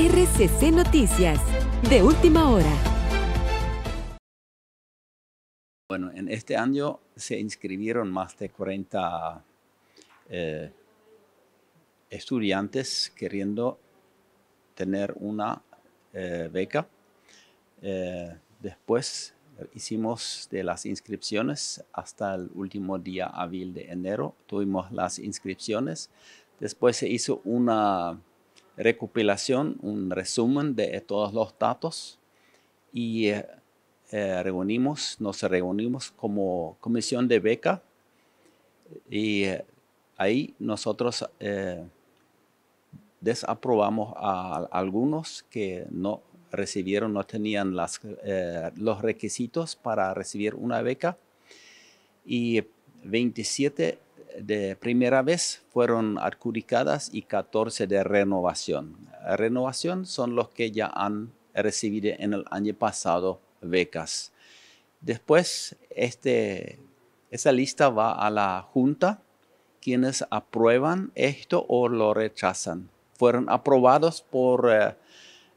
RCC Noticias, de última hora. Bueno, en este año se inscribieron más de 40 eh, estudiantes queriendo tener una eh, beca. Eh, después hicimos de las inscripciones hasta el último día abril de enero, tuvimos las inscripciones. Después se hizo una recopilación, un resumen de todos los datos y eh, eh, reunimos, nos reunimos como comisión de beca y eh, ahí nosotros desaprobamos a, algunos que no recibieron, no tenían los requisitos para recibir una beca y 27 de primera vez fueron adjudicadas y 14 de renovación. Renovación son los que ya han recibido en el año pasado becas. Después, este, esa lista va a la Junta, quienes aprueban esto o lo rechazan. Fueron aprobados por eh,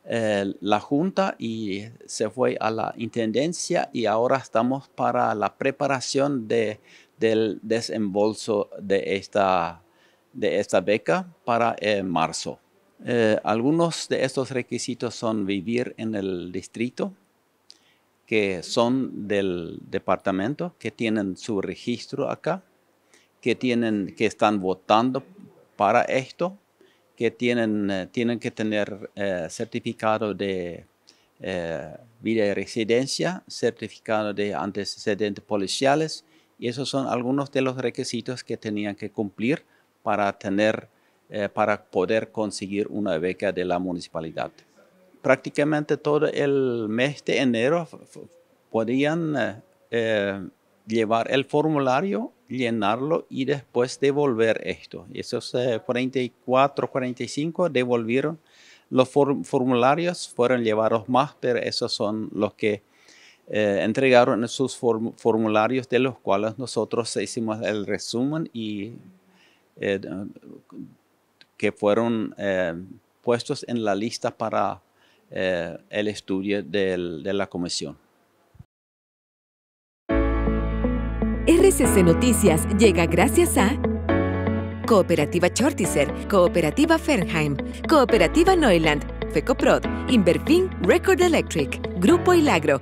eh, la Junta y se fue a la Intendencia y ahora estamos para la preparación de del desembolso de esta, de esta beca para eh, marzo. Eh, algunos de estos requisitos son vivir en el distrito, que son del departamento, que tienen su registro acá, que, tienen, que están votando para esto, que tienen, eh, tienen que tener certificado de vida y residencia, certificado de antecedentes policiales, y esos son algunos de los requisitos que tenían que cumplir para, tener, eh, para poder conseguir una beca de la municipalidad. Prácticamente todo el mes de enero podían eh, eh, llevar el formulario, llenarlo y después devolver esto. Esos 44, 45 devolvieron. Los formularios fueron llevados más, pero esos son los que eh, entregaron sus formularios de los cuales nosotros hicimos el resumen y eh, que fueron eh, puestos en la lista para el estudio de la comisión. RCC Noticias llega gracias a Cooperativa Chortizer, Cooperativa Fernheim, Cooperativa Neuland, FECOPROD, Inverfin Record Electric, Grupo Ilagro,